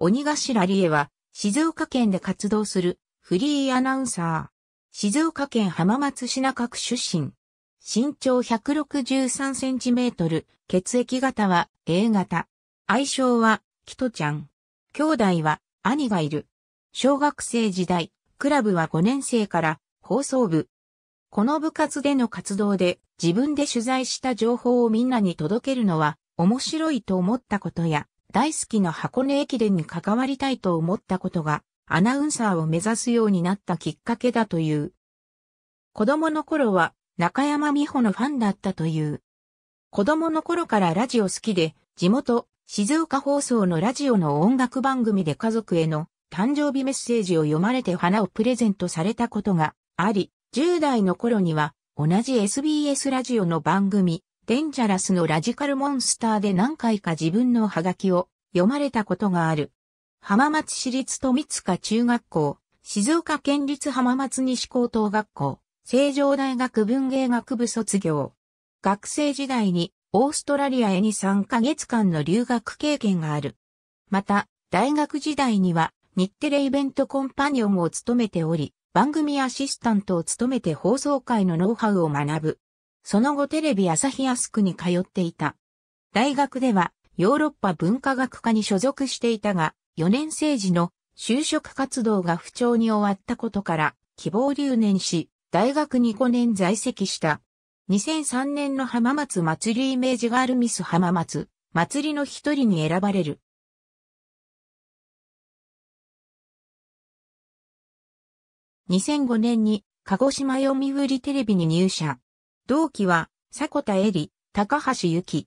鬼頭理恵は、静岡県で活動するフリーアナウンサー。静岡県浜松市中区出身。身長163センチメートル、血液型は A 型。愛称は、キトちゃん。兄弟は、兄がいる。小学生時代、クラブは5年生から放送部。この部活での活動で自分で取材した情報をみんなに届けるのは面白いと思ったことや、大好きな箱根駅伝に関わりたいと思ったことが、アナウンサーを目指すようになったきっかけだという。子供の頃は中山美穂のファンだったという。子供の頃からラジオ好きで、地元、静岡放送のラジオの音楽番組で家族への誕生日メッセージを読まれて花をプレゼントされたことがあり、10代の頃には同じ SBS ラジオの番組、デンジャラスのラジカルモンスターで何回か自分のハガキを読まれたことがある。浜松市立富塚中学校、静岡県立浜松西高等学校、成城大学文芸学部卒業。学生時代にオーストラリアへに3ヶ月間の留学経験がある。また、大学時代には日テレイベントコンパニオンを務めており、番組アシスタントを務めて放送会のノウハウを学ぶその後テレビ朝日アスクに通っていた。大学ではヨーロッパ文化学科に所属していたが、4年生時の就職活動が不調に終わったことから希望留年し、大学に5年在籍した。2003年の浜松祭りイメージガールミス浜松、祭りの一人に選ばれる。2005年に鹿児島読売テレビに入社。同期は、迫田恵里、高橋幸。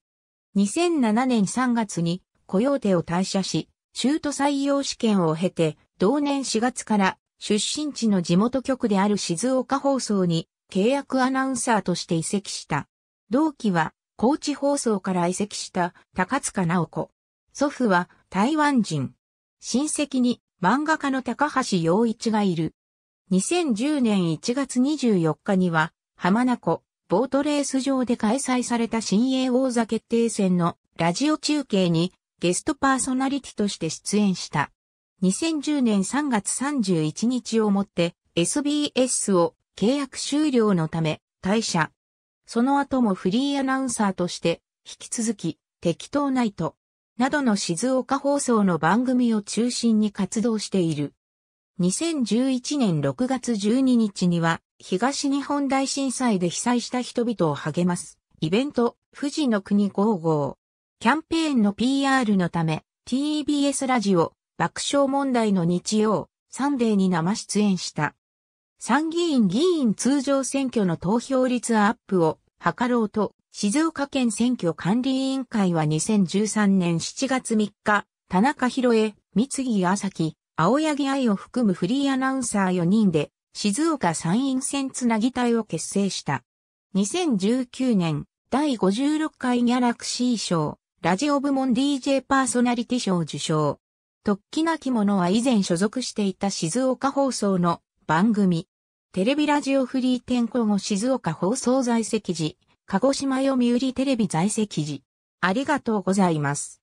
2007年3月に、雇用手を退社し、州都採用試験を経て、同年4月から出身地の地元局である静岡放送に契約アナウンサーとして移籍した。同期は高知放送から移籍した高塚直子。祖父は台湾人。親戚に漫画家の高橋洋一がいる。2010年1月24日には浜名湖ボートレース場で開催された新鋭王座決定戦のラジオ中継にゲストパーソナリティとして出演した。2010年3月31日をもって SBS を契約終了のため退社。その後もフリーアナウンサーとして引き続き適当ナイトなどの静岡放送の番組を中心に活動している。2011年6月12日には東日本大震災で被災した人々を励ます、イベント、富士の国5号。キャンペーンの PR のため、TBS ラジオ、爆笑問題の日曜、サンデーに生出演した。参議院議員通常選挙の投票率アップを図ろうと、静岡県選挙管理委員会は2013年7月3日、田中博江、三木朝樹、青柳愛を含むフリーアナウンサー4人で、静岡参院選つなぎ隊を結成した。2019年、第56回ギャラクシー賞、ラジオ部門 DJ パーソナリティ賞受賞。突起なき者は以前所属していた静岡放送の番組。テレビラジオフリー転校後静岡放送在籍時、鹿児島読売テレビ在籍時。ありがとうございます。